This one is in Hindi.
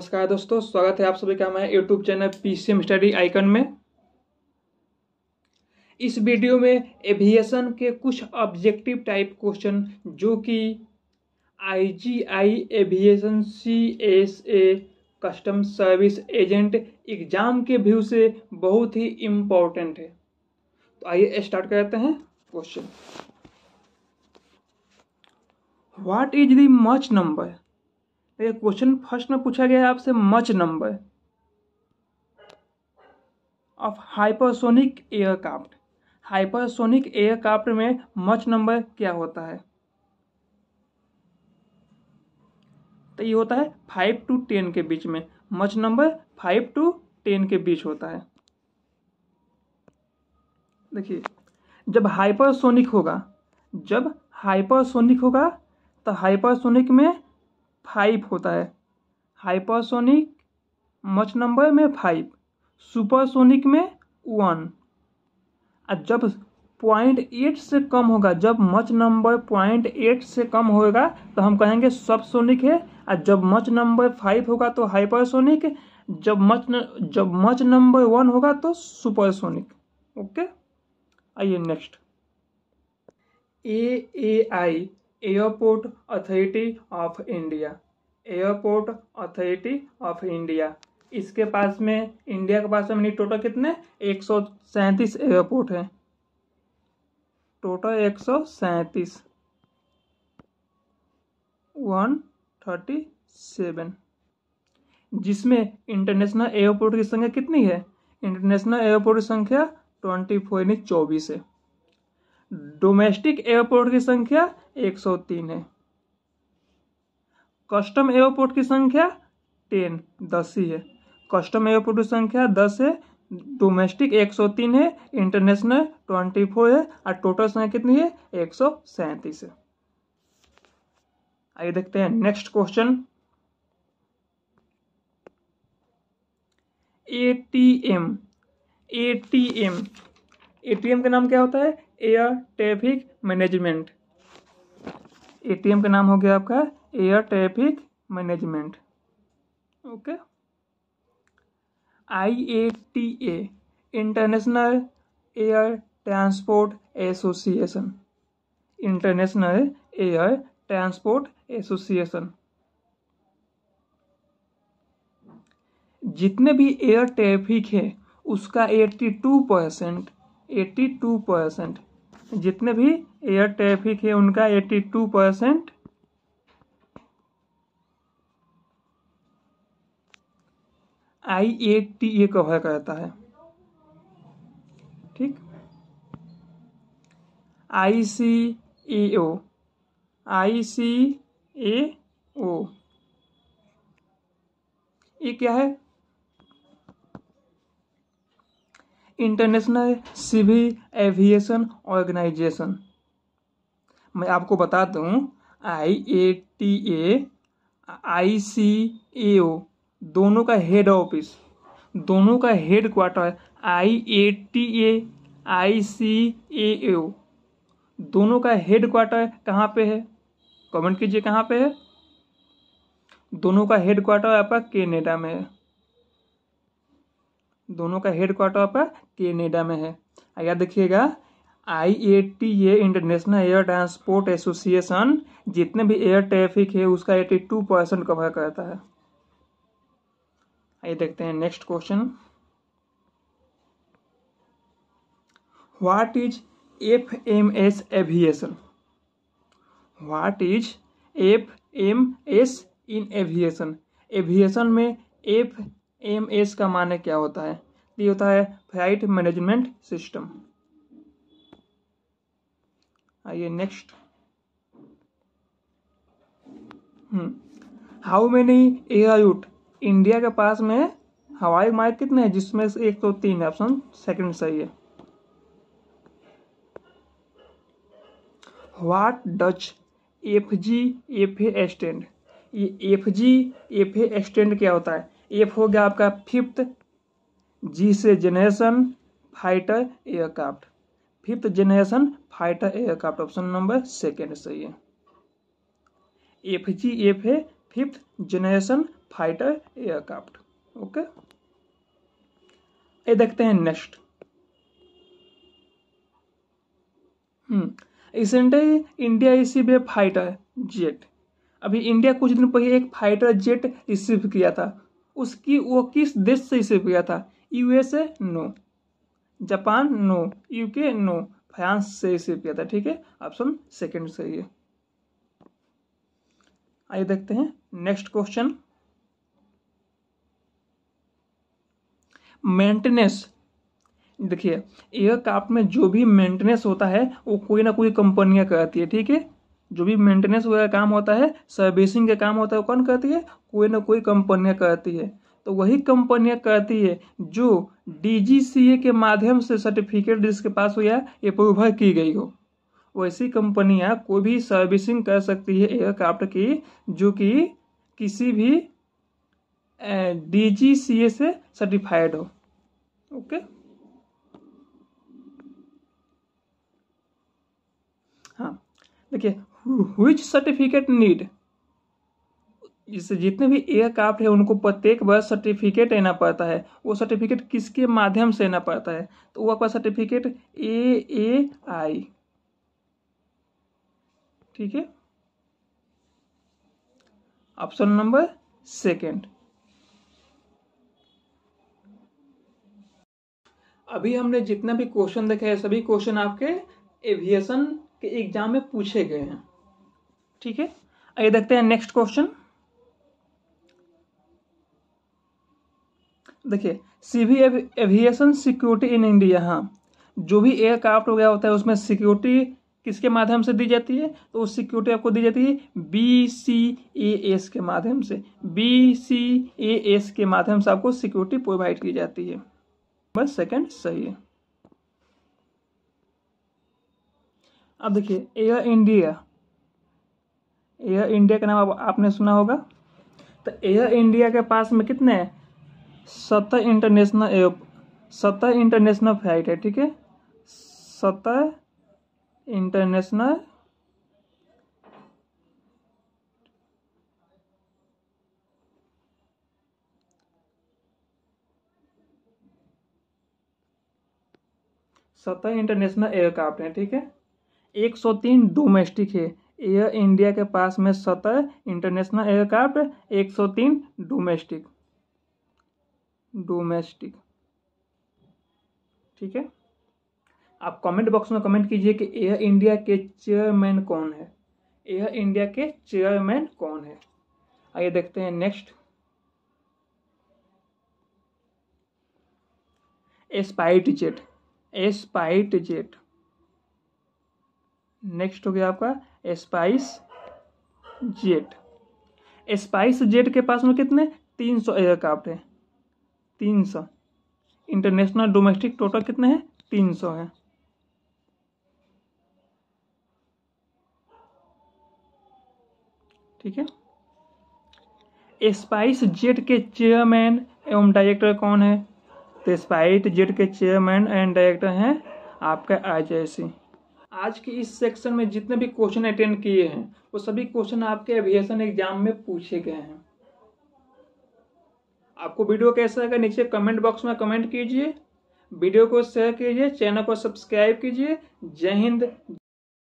नमस्कार दोस्तों स्वागत है आप सभी का हमारे YouTube channel PCM study icon में इस वीडियो में एविएशन के कुछ ऑब्जेक्टिव टाइप क्वेश्चन जो कि IGI aviation a custom service agent exam के व्यू से बहुत ही इम्पोर्टेंट है तो आइए स्टार्ट करते हैं question what is the Mach number तो ये क्वेश्चन फर्स्ट में पूछा गया है आपसे Mach number of hypersonic aircraft hypersonic aircraft में मच नंबर क्या होता है तो ये होता है फाइव टू टेन के बीच में Mach number five to ten के बीच होता है देखिए जब हाइपरसोनिक होगा जब हाइपरसोनिक होगा तो हाइपरसोनिक में फाइव होता है हाइपरसोनिक मच नंबर में फाइव सुपरसोनिक में वन और जब पॉइंट एट से कम होगा जब मच नंबर पॉइंट एट से कम होगा तो हम कहेंगे सबसोनिक है और जब मच नंबर फाइव होगा तो हाइपरसोनिक जब मच न, जब मच नंबर वन होगा तो सुपरसोनिक ओके आइए next A A I Airport Authority of India Airport Authority of India इसके पास में इंडिया के पास में टोटल कितने एक सौ सैंतीस एयरपोर्ट हैं टोटल एक सौ सैंतीस वन थर्टी सेवन जिसमें इंटरनेशनल एयरपोर्ट की संख्या कितनी है इंटरनेशनल एयरपोर्ट की संख्या ट्वेंटी फोर यानी चौबीस है डोमेस्टिक एयरपोर्ट की संख्या एक सौ तीन है कस्टम एयरपोर्ट की संख्या टेन दस ही है कस्टम एयरपोर्ट की संख्या दस है डोमेस्टिक एक सौ तीन है इंटरनेशनल ट्वेंटी फोर है और टोटल संख्या कितनी है एक सौ सैंतीस है आइए देखते हैं next question ATM ATM ATM का नाम क्या होता है एयर ट्रैफिक मैनेजमेंट एटीएम का नाम हो गया आपका air traffic management okay I A T A International Air Transport Association International Air Transport Association जितने भी एयर ट्रैफिक है उसका eighty two percent eighty two percent जितने भी एयर ट्रैफिक है उनका 82 percent I A T A cover करता है ठीक आई C A O I C A ओ ये क्या है इंटरनेशनल सिविल एविएशन ऑर्गेनाइजेशन मैं आपको बता दूं आई A T A I C A O दोनों का हेड ऑफिस दोनों का headquarter I A T A I C A O दोनों का हेड क्वार्टर कहाँ पे है कमेंट कीजिए कहाँ पे है दोनों का हेड क्वार्टर आपका कनाडा में है दोनों का हेड क्वार्टर आपका कैनेडा में है याद देखिएगा I A T A International Air Transport Association जितने भी एयर ट्रैफिक है उसका एटी टू परसेंट कवर करता है आइए देखते हैं next question what is F M S aviation what is F M S in aviation aviation में एफ एम एस का माने क्या होता है ये होता है फ्लाइट मैनेजमेंट सिस्टम आइए next hmm. How many Air India के पास में हवाई मार्ग कितने हैं जिसमें से एक तो तीन ऑप्शन सेकंड सही है what does F G F A stand ये F G F A stand क्या होता है एफ हो गया आपका फिफ्थ जी से generation fighter aircraft fifth generation fighter aircraft option number second सही है एफ जी एफ है fifth generation fighter aircraft okay ये देखते हैं next recent India receive a fighter jet अभी इंडिया कुछ दिन पहले एक फाइटर जेट रिसीव किया था उसकी वो किस देश से इसे किया था USA no Japan no UK no France से इसे किया था ठीक है ऑप्शन सेकंड सही है आइए देखते हैं नेक्स्ट क्वेश्चन मेंटेनेंस देखिए एयरक्राफ्ट में जो भी मेंटेनेंस होता है वो कोई ना कोई कंपनियां कराती है ठीक है जो भी मेंटेनेंस वगैरह काम होता है सर्विसिंग का काम होता है वो कौन करती है कोई ना कोई कंपनियाँ करती है तो वही कंपनियाँ करती है जो डीजीसीए के माध्यम से सर्टिफिकेट जिसके पास हो या अप्रूवर की गई हो वैसी कंपनियाँ कोई भी सर्विसिंग कर सकती है एयरक्राफ्ट की जो कि किसी भी डीजीसीए से सर्टिफाइड हो ओके हाँ देखिए हुइच सर्टिफिकेट नीड जिससे जितने भी एयरक्राफ्ट है उनको प्रत्येक वर्ष सर्टिफिकेट लेना पड़ता है वो सर्टिफिकेट किसके माध्यम से लेना पड़ता है तो वो आपका सर्टिफिकेट ए ए आई ठीक है ऑप्शन नंबर सेकंड अभी हमने जितना भी क्वेश्चन देखा है सभी क्वेश्चन आपके एविएशन के एग्जाम में पूछे गए हैं ठीक है आइए देखते हैं नेक्स्ट क्वेश्चन देखिए CV aviation security in India हाँ जो भी एयरक्राफ्ट वगैरह होता है उसमें सिक्योरिटी किसके माध्यम से दी जाती है तो उस सिक्योरिटी आपको दी जाती है बी सी ए एस के माध्यम से बी सी ए एस के माध्यम से आपको सिक्योरिटी प्रोवाइड की जाती है नंबर सेकंड सही है अब देखिए एयर इंडिया एयर इंडिया का नाम आपने सुना होगा तो एयर इंडिया के पास में कितने हैं सत्तर इंटरनेशनल एयर सत्तर इंटरनेशनल फ्लाइट है ठीक है सत्तर इंटरनेशनल सतह इंटरनेशनल एयरक्राफ्ट हैं ठीक है एक सौ तीन डोमेस्टिक है एयर इंडिया के पास में सत्रह इंटरनेशनल एयरक्राफ्ट एक सौ तीन डोमेस्टिक डोमेस्टिक ठीक है आप कमेंट बॉक्स में कमेंट कीजिए कि एयर इंडिया के चेयरमैन कौन है एयर इंडिया के चेयरमैन कौन है आइए देखते हैं next SpiceJet SpiceJet next हो गया आपका स्पाइस जेट स्पाइस जेट के पास में कितने तीन सौ एयरक्राफ्ट हैं तीन सौ इंटरनेशनल डोमेस्टिक टोटल कितने हैं तीन सौ हैं ठीक है स्पाइस जेट के चेयरमैन एवं डायरेक्टर कौन है तो स्पाइस जेट के चेयरमैन एंड डायरेक्टर हैं आपका अजय सिंह आज के इस सेक्शन में जितने भी क्वेश्चन अटेंड किए हैं वो सभी क्वेश्चन आपके एविएशन एग्जाम में पूछे गए हैं आपको वीडियो कैसा लगा नीचे कमेंट बॉक्स में कमेंट कीजिए वीडियो को शेयर कीजिए चैनल को सब्सक्राइब कीजिए जय हिंद